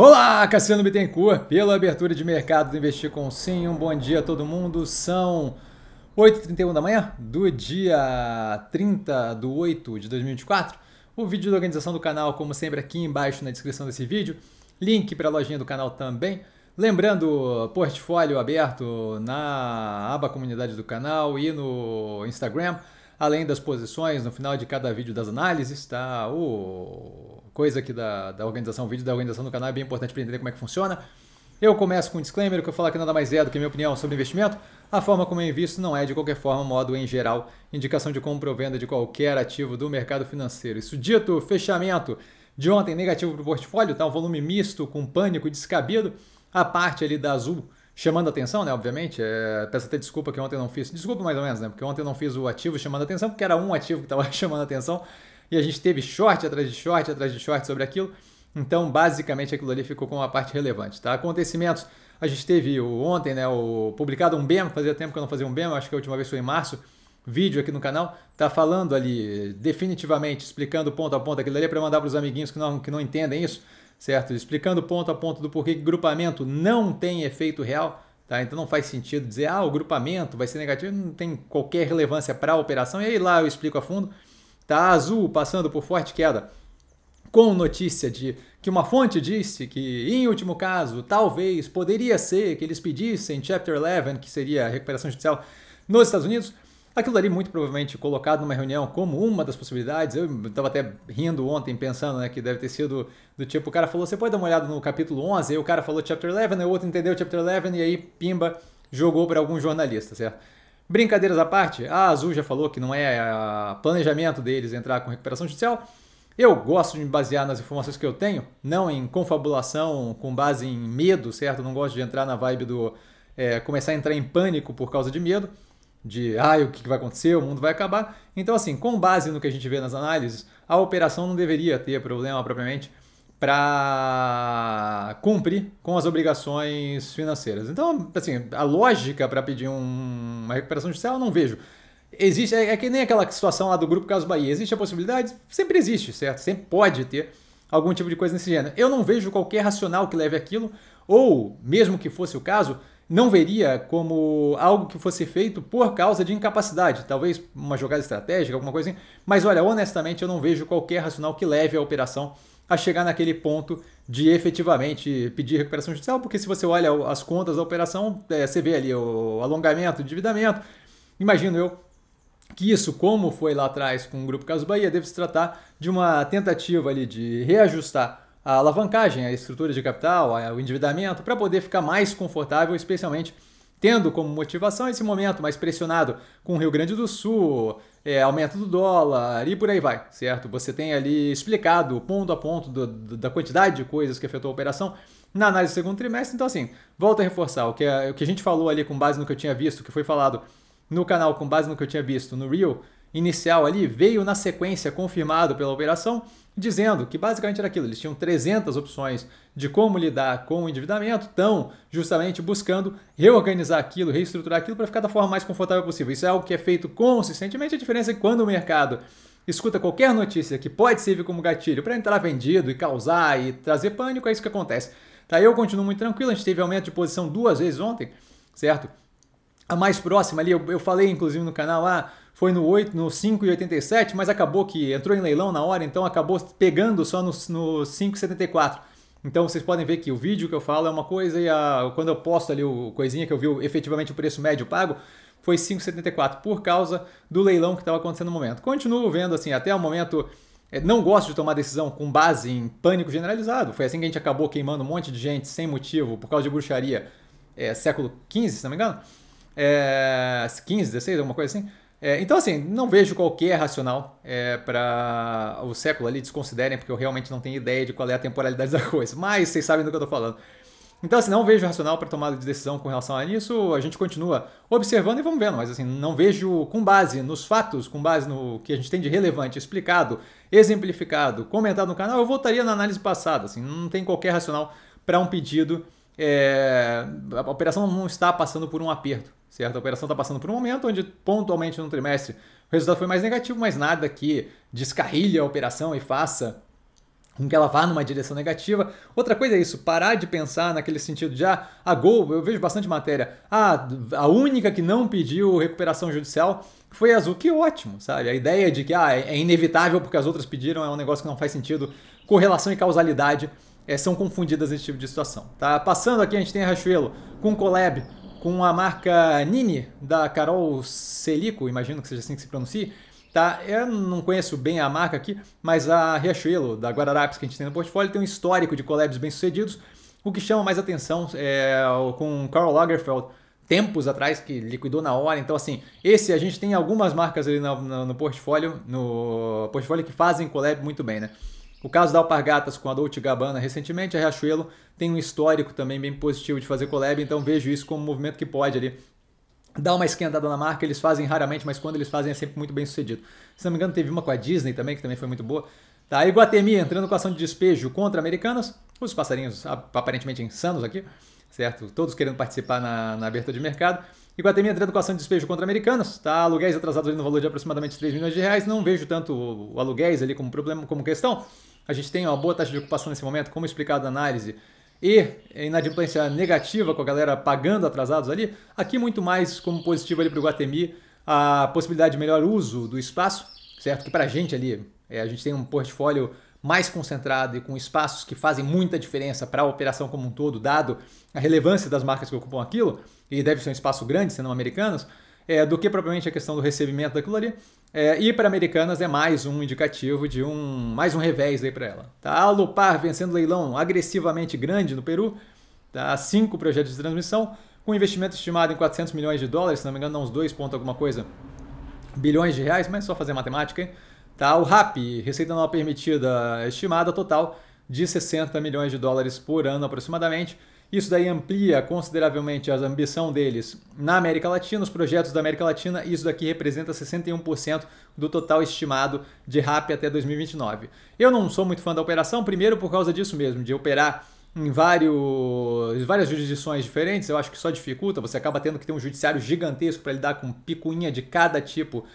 Olá, Cassiano Bittencourt, pela abertura de mercado do Investir com Sim. Um bom dia a todo mundo. São 8h31 da manhã do dia 30 de 8 de 2024. O vídeo da organização do canal, como sempre, aqui embaixo na descrição desse vídeo. Link para a lojinha do canal também. Lembrando, portfólio aberto na aba comunidade do canal e no Instagram, além das posições no final de cada vídeo das análises, tá? O coisa aqui da, da organização, o vídeo da organização do canal é bem importante para entender como é que funciona. Eu começo com um disclaimer, que eu falar que nada mais é do que minha opinião sobre investimento. A forma como eu invisto não é, de qualquer forma, modo em geral, indicação de compra ou venda de qualquer ativo do mercado financeiro. Isso dito, fechamento de ontem negativo para o portfólio, tá? Um volume misto, com pânico e descabido. A parte ali da azul chamando atenção, né? Obviamente. É, peço até desculpa que ontem eu não fiz. Desculpa mais ou menos, né? Porque ontem eu não fiz o ativo chamando atenção, porque era um ativo que estava chamando atenção e a gente teve short atrás de short atrás de short sobre aquilo. Então, basicamente, aquilo ali ficou com a parte relevante, tá? Acontecimentos, a gente teve o, ontem, né, o publicado um BEM, fazia tempo que eu não fazia um BEM, acho que a última vez foi em março, vídeo aqui no canal, tá falando ali definitivamente, explicando ponto a ponto aquilo ali é para mandar para os amiguinhos que não, que não entendem isso, certo? Explicando ponto a ponto do porquê que grupamento não tem efeito real, tá? Então não faz sentido dizer, ah, o grupamento vai ser negativo, não tem qualquer relevância para a operação, e aí lá eu explico a fundo, Tá azul, passando por forte queda. Com notícia de que uma fonte disse que, em último caso, talvez poderia ser que eles pedissem Chapter 11, que seria a recuperação judicial nos Estados Unidos, Aquilo ali muito provavelmente colocado numa reunião como uma das possibilidades. Eu estava até rindo ontem pensando né, que deve ter sido do tipo, o cara falou, você pode dar uma olhada no capítulo 11, aí o cara falou chapter 11, aí o outro entendeu chapter 11 e aí pimba, jogou para algum jornalista, certo? Brincadeiras à parte, a Azul já falou que não é, é planejamento deles entrar com recuperação judicial. Eu gosto de me basear nas informações que eu tenho, não em confabulação com base em medo, certo? Não gosto de entrar na vibe do é, começar a entrar em pânico por causa de medo, de ai, ah, o que vai acontecer, o mundo vai acabar. Então, assim, com base no que a gente vê nas análises, a operação não deveria ter problema propriamente para cumprir com as obrigações financeiras. Então, assim, a lógica para pedir um, uma recuperação judicial eu não vejo. Existe, é, é, que nem aquela situação lá do Grupo Caso Bahia. Existe a possibilidade? Sempre existe, certo? Sempre pode ter algum tipo de coisa nesse gênero. Eu não vejo qualquer racional que leve aquilo, ou, mesmo que fosse o caso, não veria como algo que fosse feito por causa de incapacidade, talvez uma jogada estratégica, alguma coisa assim. Mas olha, honestamente, eu não vejo qualquer racional que leve a operação a chegar naquele ponto de efetivamente pedir recuperação judicial, porque se você olha as contas da operação, é, você vê ali o alongamento, o endividamento. Imagino eu que isso, como foi lá atrás com o Grupo Caso Bahia, deve se tratar de uma tentativa ali de reajustar a alavancagem, a estrutura de capital, o endividamento, para poder ficar mais confortável, especialmente tendo como motivação esse momento mais pressionado com o Rio Grande do Sul, é, aumento do dólar e por aí vai, certo? Você tem ali explicado ponto a ponto do, do, da quantidade de coisas que afetou a operação na análise do segundo trimestre. Então, assim, volta a reforçar o que, a, é, o que a gente falou ali com base no que eu tinha visto, que foi falado no canal com base no que eu tinha visto no Real, inicial ali veio na sequência confirmado pela operação, dizendo que basicamente era aquilo, eles tinham 300 opções de como lidar com o endividamento, estão justamente buscando reorganizar aquilo, reestruturar aquilo para ficar da forma mais confortável possível. Isso é algo que é feito consistentemente, a diferença é que quando o mercado escuta qualquer notícia que pode servir como gatilho para entrar vendido e causar e trazer pânico, é isso que acontece. Tá, eu continuo muito tranquilo, a gente teve aumento de posição duas vezes ontem, certo? A mais próxima ali, eu, eu falei inclusive no canal, ah, foi no 8, no 5,87, mas acabou que entrou em leilão na hora, então acabou pegando só no, no 5,74. Então vocês podem ver que o vídeo que eu falo é uma coisa e a, quando eu posto ali o coisinha que eu vi efetivamente o preço médio pago foi 5,74 por causa do leilão que estava acontecendo no momento. Continuo vendo assim até o momento eh, não gosto de tomar decisão com base em pânico generalizado. Foi assim que a gente acabou queimando um monte de gente sem motivo por causa de bruxaria é, século XV, se não me engano. É, 15, 16, alguma coisa assim. É, então, assim, não vejo qualquer é racional é, para o século ali desconsiderem, porque eu realmente não tenho ideia de qual é a temporalidade da coisa. Mas vocês sabem do que eu estou falando. Então, assim, não vejo racional para tomada de decisão com relação a isso. A gente continua observando e vamos vendo, mas assim, não vejo com base nos fatos, com base no que a gente tem de relevante, explicado, exemplificado, comentado no canal, eu voltaria na análise passada. Assim, não tem qualquer racional para um pedido. É... a operação não está passando por um aperto. Certo? A operação está passando por um momento onde, pontualmente no trimestre, o resultado foi mais negativo, mas nada que descarrilhe a operação e faça com que ela vá numa direção negativa. Outra coisa é isso, parar de pensar naquele sentido de ah, a Gol, eu vejo bastante matéria, ah, a única que não pediu recuperação judicial foi a Azul, que ótimo, sabe? A ideia de que ah, é inevitável porque as outras pediram é um negócio que não faz sentido, correlação e causalidade é, são confundidas nesse tipo de situação, tá? Passando aqui, a gente tem a Rachuelo com Collab, com a marca Nini, da Carol Selico, imagino que seja assim que se pronuncie, tá? Eu não conheço bem a marca aqui, mas a Riachuelo, da Guararapes, que a gente tem no portfólio, tem um histórico de collabs bem-sucedidos. O que chama mais atenção é com Carl Lagerfeld, tempos atrás, que liquidou na hora. Então, assim, esse a gente tem algumas marcas ali no, no, no portfólio, no portfólio que fazem collab muito bem, né? O caso da Alpargatas com a Dolce Gabbana recentemente, a Riachuelo tem um histórico também bem positivo de fazer collab, então vejo isso como um movimento que pode ali dar uma esquentada na marca. Eles fazem raramente, mas quando eles fazem é sempre muito bem sucedido. Se não me engano, teve uma com a Disney também, que também foi muito boa. Tá, Iguatemi entrando com ação de despejo contra Americanas, os passarinhos aparentemente insanos aqui, certo? Todos querendo participar na, na abertura de mercado. Iguatemi entrando com ação de despejo contra americanos, tá? Aluguéis atrasados ali no valor de aproximadamente 3 milhões de reais. Não vejo tanto o aluguéis ali como problema, como questão. A gente tem uma boa taxa de ocupação nesse momento, como explicado na análise e inadimplência negativa com a galera pagando atrasados ali, aqui muito mais como positivo ali para o Guatemi a possibilidade de melhor uso do espaço, certo? Que para a gente ali, é, a gente tem um portfólio mais concentrado e com espaços que fazem muita diferença para a operação como um todo, dado a relevância das marcas que ocupam aquilo, e deve ser um espaço grande, senão americanos, é, do que propriamente a questão do recebimento daquilo ali. É, e para Americanas é mais um indicativo de um. mais um revés aí para ela. Tá? Alupar vencendo leilão agressivamente grande no Peru, tá? cinco projetos de transmissão, com investimento estimado em 400 milhões de dólares, se não me engano, uns 2 ponto alguma coisa, bilhões de reais, mas só fazer matemática. Hein? Tá? O RAP, receita não permitida, estimada total de 60 milhões de dólares por ano aproximadamente. Isso daí amplia consideravelmente a ambição deles na América Latina, os projetos da América Latina, isso daqui representa 61% do total estimado de RAP até 2029. Eu não sou muito fã da operação, primeiro por causa disso mesmo, de operar em vários, várias jurisdições diferentes, eu acho que só dificulta, você acaba tendo que ter um judiciário gigantesco para lidar com picuinha de cada tipo,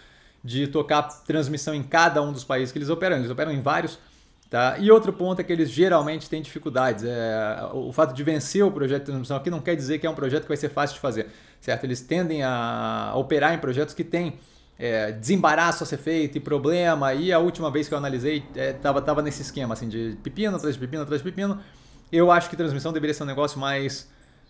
de tocar transmissão em cada um dos países que eles operam, eles operam em vários Tá? E outro ponto é que eles geralmente têm dificuldades. É, o fato de vencer o projeto de transmissão aqui não quer dizer que é um projeto que vai ser fácil de fazer. certo? Eles tendem a operar em projetos que têm é, desembaraço a ser feito e problema. E a última vez que eu analisei, estava é, tava nesse esquema assim, de pepino atrás de pepino atrás de pepino. Eu acho que transmissão deveria ser um negócio mais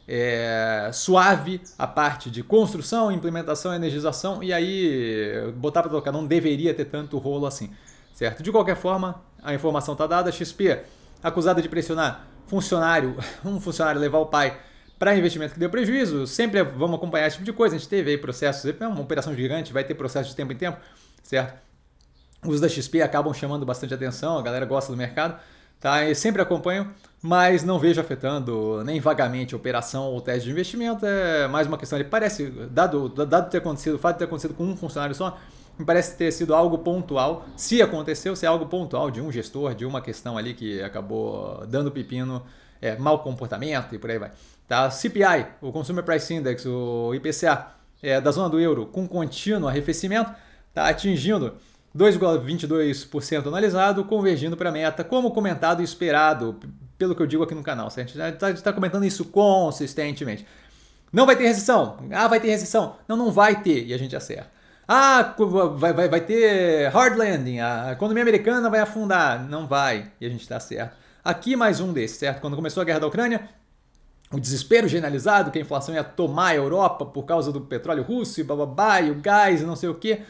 é, suave a parte de construção, implementação, energização. E aí, botar para tocar, não deveria ter tanto rolo assim certo? De qualquer forma, a informação está dada. XP, acusada de pressionar funcionário, um funcionário levar o pai para investimento que deu prejuízo. Sempre vamos acompanhar esse tipo de coisa. A gente teve aí processos, é uma operação gigante, vai ter processo de tempo em tempo, certo? Os da XP acabam chamando bastante atenção, a galera gosta do mercado, tá? E sempre acompanho, mas não vejo afetando nem vagamente operação ou teste de investimento. É mais uma questão, ele parece, dado, dado ter acontecido, o fato de ter acontecido com um funcionário só, me parece ter sido algo pontual. Se aconteceu, se é algo pontual de um gestor, de uma questão ali que acabou dando pepino, é, mau comportamento e por aí vai. Tá? CPI, o Consumer Price Index, o IPCA é, da zona do euro com contínuo arrefecimento, está atingindo 2,22% analisado, convergindo para a meta, como comentado e esperado, pelo que eu digo aqui no canal. A gente está tá comentando isso consistentemente. Não vai ter recessão. Ah, vai ter recessão. Não, não vai ter. E a gente acerta. Ah, vai, vai, vai ter hard landing, a economia americana vai afundar. Não vai, e a gente está certo. Aqui mais um desses, certo? Quando começou a guerra da Ucrânia, o desespero generalizado que a inflação ia tomar a Europa por causa do petróleo russo e bababá, e o gás e não sei o quê.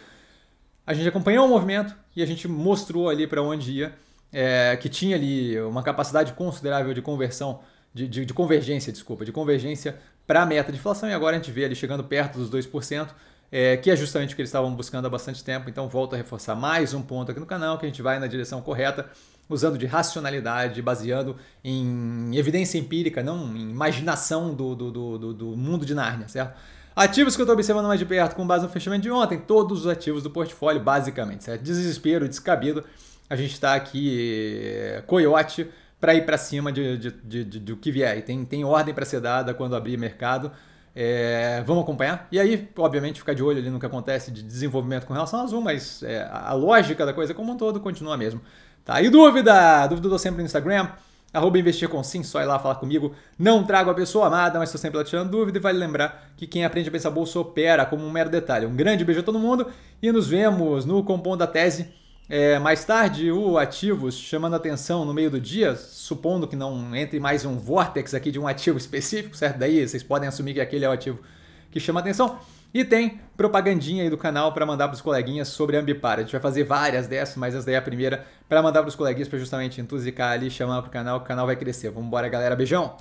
A gente acompanhou o movimento e a gente mostrou ali para onde ia, é, que tinha ali uma capacidade considerável de conversão, de, de, de convergência, desculpa, de convergência para a meta de inflação, e agora a gente vê ali chegando perto dos 2% é, que é justamente o que eles estavam buscando há bastante tempo. Então, volto a reforçar mais um ponto aqui no canal que a gente vai na direção correta, usando de racionalidade, baseando em evidência empírica, não em imaginação do, do, do, do mundo de Nárnia, certo? Ativos que eu estou observando mais de perto com base no fechamento de ontem, todos os ativos do portfólio, basicamente, certo? Desespero, descabido. A gente está aqui, eh, coiote, para ir para cima de, de, de, de, do que vier. E tem, tem ordem para ser dada quando abrir mercado. É, vamos acompanhar. E aí, obviamente, ficar de olho ali no que acontece de desenvolvimento com relação à Azul, mas é, a lógica da coisa como um todo continua mesmo. Tá? E dúvida? Dúvida eu dou sempre no Instagram, arroba investir com sim, só ir lá falar comigo. Não trago a pessoa amada, mas estou sempre lá tirando dúvida. E vale lembrar que quem aprende a pensar bolsa opera como um mero detalhe. Um grande beijo a todo mundo e nos vemos no Compom da Tese. É, mais tarde, o ativo chamando atenção no meio do dia, supondo que não entre mais um vortex aqui de um ativo específico, certo? Daí vocês podem assumir que aquele é o ativo que chama atenção. E tem propagandinha aí do canal para mandar para os coleguinhas sobre a Ambipar. A gente vai fazer várias dessas, mas essa daí é a primeira para mandar para os coleguinhas para justamente entusicar ali, chamar para o canal, o canal vai crescer. Vamos embora, galera. Beijão!